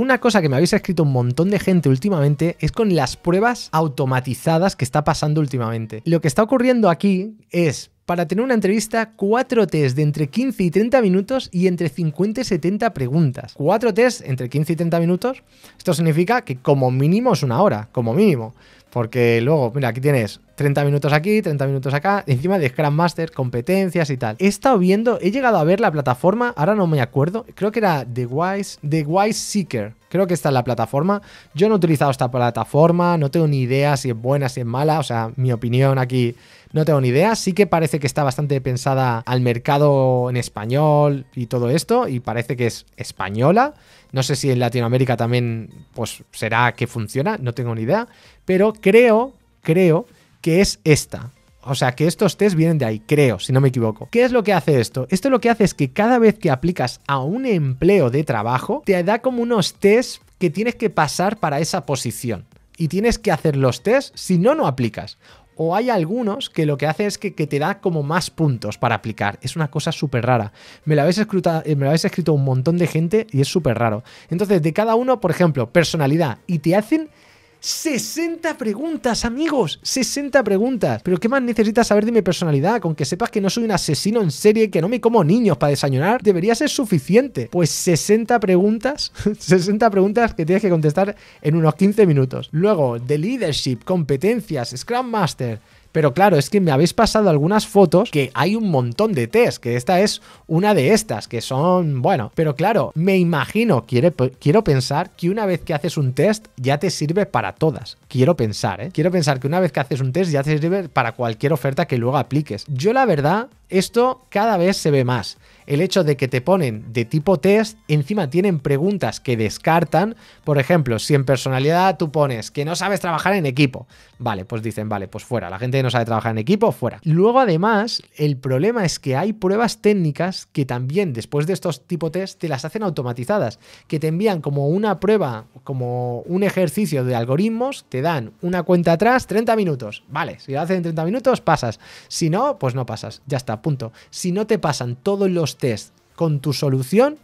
Una cosa que me habéis escrito un montón de gente últimamente es con las pruebas automatizadas que está pasando últimamente. Lo que está ocurriendo aquí es para tener una entrevista, cuatro test de entre 15 y 30 minutos y entre 50 y 70 preguntas. Cuatro test entre 15 y 30 minutos. Esto significa que como mínimo es una hora, como mínimo. Porque luego, mira, aquí tienes 30 minutos aquí, 30 minutos acá, encima de Scrum Master, competencias y tal. He estado viendo, he llegado a ver la plataforma, ahora no me acuerdo, creo que era The Wise, The Wise Seeker. Creo que está en la plataforma. Yo no he utilizado esta plataforma, no tengo ni idea si es buena, si es mala, o sea, mi opinión aquí no tengo ni idea. Sí que parece que está bastante pensada al mercado en español y todo esto. Y parece que es española. No sé si en Latinoamérica también, pues será que funciona. No tengo ni idea. Pero creo, creo que es esta. O sea, que estos test vienen de ahí, creo, si no me equivoco. ¿Qué es lo que hace esto? Esto lo que hace es que cada vez que aplicas a un empleo de trabajo, te da como unos test que tienes que pasar para esa posición. Y tienes que hacer los test, si no, no aplicas o hay algunos que lo que hace es que, te da como más puntos para aplicar. Es una cosa súper rara. Me la habéis eh, me lo habéis escrito un montón de gente y es súper raro. Entonces, de cada uno, por ejemplo, personalidad. Y te hacen 60 preguntas, amigos. 60 preguntas. Pero ¿qué más necesitas saber de mi personalidad? Con que sepas que no soy un asesino en serie, que no me como niños para desayunar, debería ser suficiente. Pues 60 preguntas, 60 preguntas que tienes que contestar en unos 15 minutos. Luego, de leadership, competencias, Scrum Master pero claro, es que me habéis pasado algunas fotos que hay un montón de test, que esta es una de estas, que son, bueno, pero claro, me imagino, quiero pensar que una vez que haces un test ya te sirve para todas. Quiero pensar, ¿eh? Quiero pensar que una vez que haces un test ya te sirve para cualquier oferta que luego apliques. Yo la verdad esto cada vez se ve más. El hecho de que te ponen de tipo test, encima tienen preguntas que descartan. Por ejemplo, si en personalidad tú pones que no sabes trabajar en equipo, vale, pues dicen, vale, pues fuera, la gente que no sabe trabajar en equipo, fuera. Luego, además, el problema es que hay pruebas técnicas que también después de estos tipo test te las hacen automatizadas, que te envían como una prueba, como un ejercicio de algoritmos, te dan una cuenta atrás, 30 minutos. Vale, si lo hacen en 30 minutos, pasas. Si no, pues no pasas. Ya está punto. Si no te pasan todos los test con tu solución,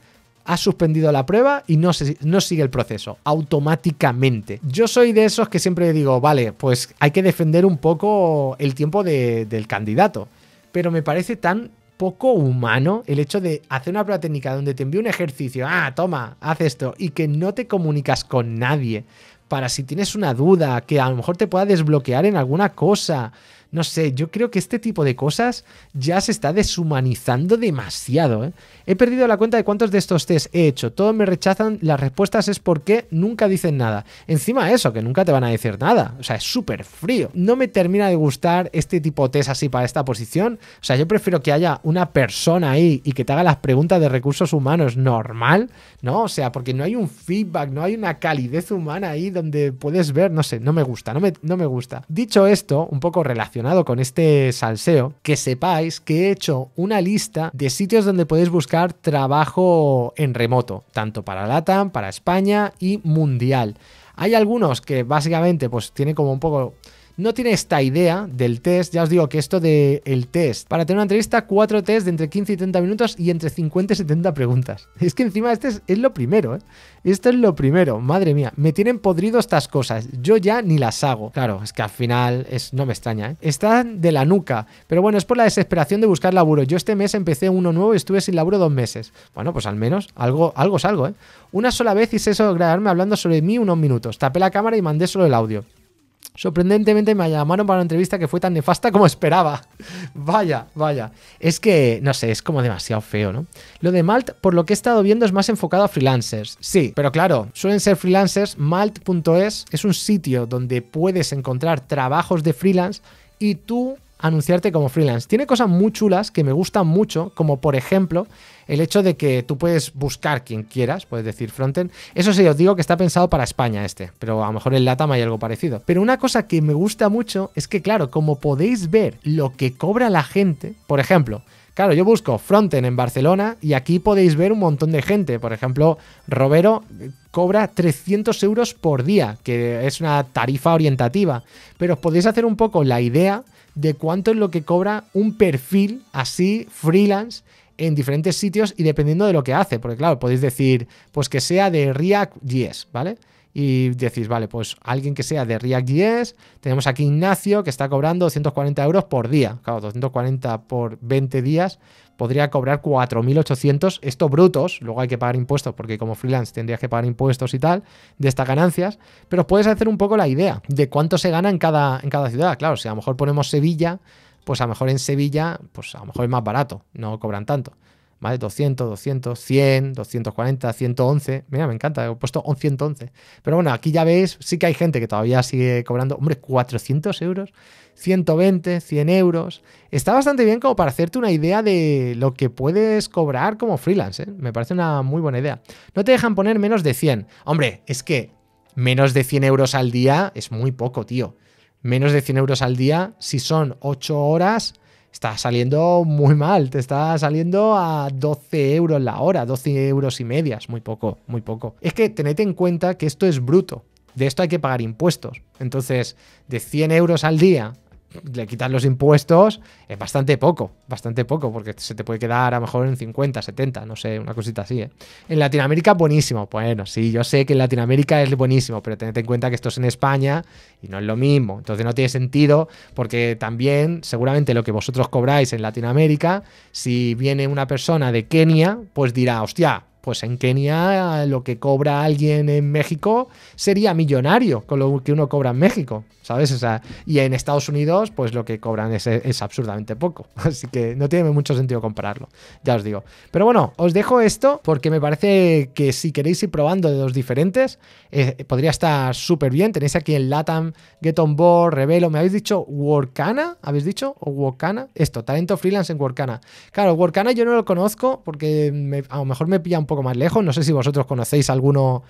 has suspendido la prueba y no, no, sigue el proceso automáticamente. Yo soy de esos que siempre digo, vale, pues hay que defender un poco el tiempo del candidato. Pero me parece tan poco humano el hecho de hacer una prueba técnica donde te envío un ejercicio, ah, toma, haz esto, y que no te comunicas con nadie para si tienes una duda, que a lo mejor te pueda desbloquear en alguna cosa. No sé, yo creo que este tipo de cosas ya se está deshumanizando demasiado. ¿eh? He perdido la cuenta de cuántos de estos test he hecho. Todos me rechazan, las respuestas es porque nunca dicen nada. Encima de eso, que nunca te van a decir nada. O sea, es súper frío. No me termina de gustar este tipo de test así para esta posición. O sea, yo prefiero que haya una persona ahí y que te haga las preguntas de recursos humanos normal, ¿no? O sea, porque no hay un feedback, no hay una calidez humana ahí donde puedes ver, no sé, no me gusta, no me, no me gusta. Dicho esto, un poco relacionado con este salseo, que sepáis que he hecho una lista de sitios donde podéis buscar trabajo en remoto, tanto para LATAM, para España y mundial. Hay algunos que básicamente pues tienen como un poco no tiene esta idea del test. Ya os digo que esto del test, para tener una entrevista, cuatro test de entre 15 y 30 minutos y entre 50 y 70 preguntas. Es que encima este es, lo primero, ¿eh? Esto es lo primero, madre mía, me tienen podrido estas cosas, yo ya ni las hago. Claro, es que al final es, no me extraña, ¿eh? Están de la nuca, pero bueno, es por la desesperación de buscar laburo. Yo este mes empecé uno nuevo y estuve sin laburo dos meses. Bueno, pues al menos algo, algo salgo, ¿eh? Una sola vez hice eso grabarme hablando sobre mí unos minutos, tapé la cámara y mandé solo el audio. Sorprendentemente me llamaron para una entrevista que fue tan nefasta como esperaba. vaya, vaya. Es que, no sé, es como demasiado feo, ¿no? Lo de Malt, por lo que he estado viendo, es más enfocado a freelancers. Sí, pero claro, suelen ser freelancers. Malt.es es un sitio donde puedes encontrar trabajos de freelance y tú anunciarte como freelance. Tiene cosas muy chulas que me gustan mucho, como por ejemplo el hecho de que tú puedes buscar quien quieras, puedes decir frontend. Eso sí, os digo que está pensado para España este, pero a lo mejor en Latam hay algo parecido. Pero una cosa que me gusta mucho es que, claro, como podéis ver lo que cobra la gente, por ejemplo, Claro, yo busco frontend en Barcelona y aquí podéis ver un montón de gente. Por ejemplo, Robero eh, cobra 300 euros por día, que es una tarifa orientativa. Pero os podéis hacer un poco la idea de cuánto es lo que cobra un perfil así freelance en diferentes sitios y dependiendo de lo que hace. Porque claro, podéis decir, pues que sea de React.js, ¿vale? y decís, vale, pues alguien que sea de React.js, tenemos aquí Ignacio que está cobrando 240 euros por día, claro, 240 por 20 días, podría cobrar 4.800, estos brutos, luego hay que pagar impuestos porque como freelance tendrías que pagar impuestos y tal, de estas ganancias, pero puedes hacer un poco la idea de cuánto se gana en cada, en cada ciudad, claro, si a lo mejor ponemos Sevilla, pues a lo mejor en Sevilla, pues a lo mejor es más barato, no cobran tanto. ¿Vale? 200, 200, 100, 240, 111. Mira, me encanta, he puesto 111. Pero bueno, aquí ya veis, sí que hay gente que todavía sigue cobrando, hombre, 400 euros, 120, 100 euros. Está bastante bien como para hacerte una idea de lo que puedes cobrar como freelance. ¿eh? Me parece una muy buena idea. No te dejan poner menos de 100. Hombre, es que menos de 100 euros al día es muy poco, tío. Menos de 100 euros al día, si son 8 horas está saliendo muy mal, te está saliendo a 12 euros la hora, 12 euros y medias, muy poco, muy poco. Es que tened en cuenta que esto es bruto, de esto hay que pagar impuestos. Entonces, de 100 euros al día le quitas los impuestos, es bastante poco, bastante poco, porque se te puede quedar a lo mejor en 50, 70, no sé, una cosita así. ¿eh? En Latinoamérica buenísimo, bueno, sí, yo sé que en Latinoamérica es buenísimo, pero tened en cuenta que esto es en España y no es lo mismo, entonces no tiene sentido, porque también seguramente lo que vosotros cobráis en Latinoamérica, si viene una persona de Kenia, pues dirá, hostia, pues en Kenia lo que cobra alguien en México sería millonario con lo que uno cobra en México, ¿sabes? O sea, y en Estados Unidos, pues lo que cobran es, es absurdamente poco. Así que no tiene mucho sentido compararlo, ya os digo. Pero bueno, os dejo esto porque me parece que si queréis ir probando de los diferentes, eh, podría estar súper bien. Tenéis aquí en Latam, Get On Board, Revelo, me habéis dicho Workana, habéis dicho, o Workana, esto, talento freelance en Workana. Claro, Workana yo no lo conozco porque a lo mejor me pilla un poco más lejos. No sé si vosotros conocéis alguno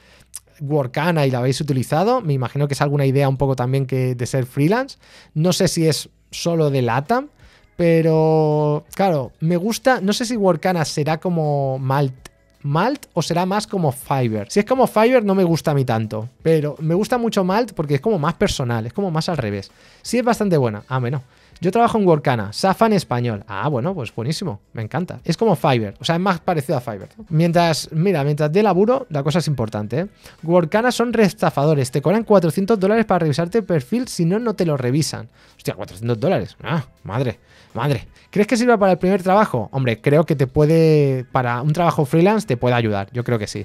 Workana y la habéis utilizado. Me imagino que es alguna idea un poco también que de ser freelance. No sé si es solo de LATAM, pero claro, me gusta. No sé si Workana será como Malt. Malt o será más como Fiverr. Si es como Fiverr no me gusta a mí tanto, pero me gusta mucho Malt porque es como más personal, es como más al revés. si es bastante buena. a ah, menos. Yo trabajo en Workana, Safa en español. Ah, bueno, pues buenísimo, me encanta. Es como Fiverr, o sea, es más parecido a Fiverr. Mientras, mira, mientras de laburo, la cosa es importante. ¿eh? Workana son restafadores, te cobran 400 dólares para revisarte el perfil, si no, no te lo revisan. Hostia, 400 dólares. Ah, madre, madre. ¿Crees que sirva para el primer trabajo? Hombre, creo que te puede, para un trabajo freelance, te puede ayudar. Yo creo que sí.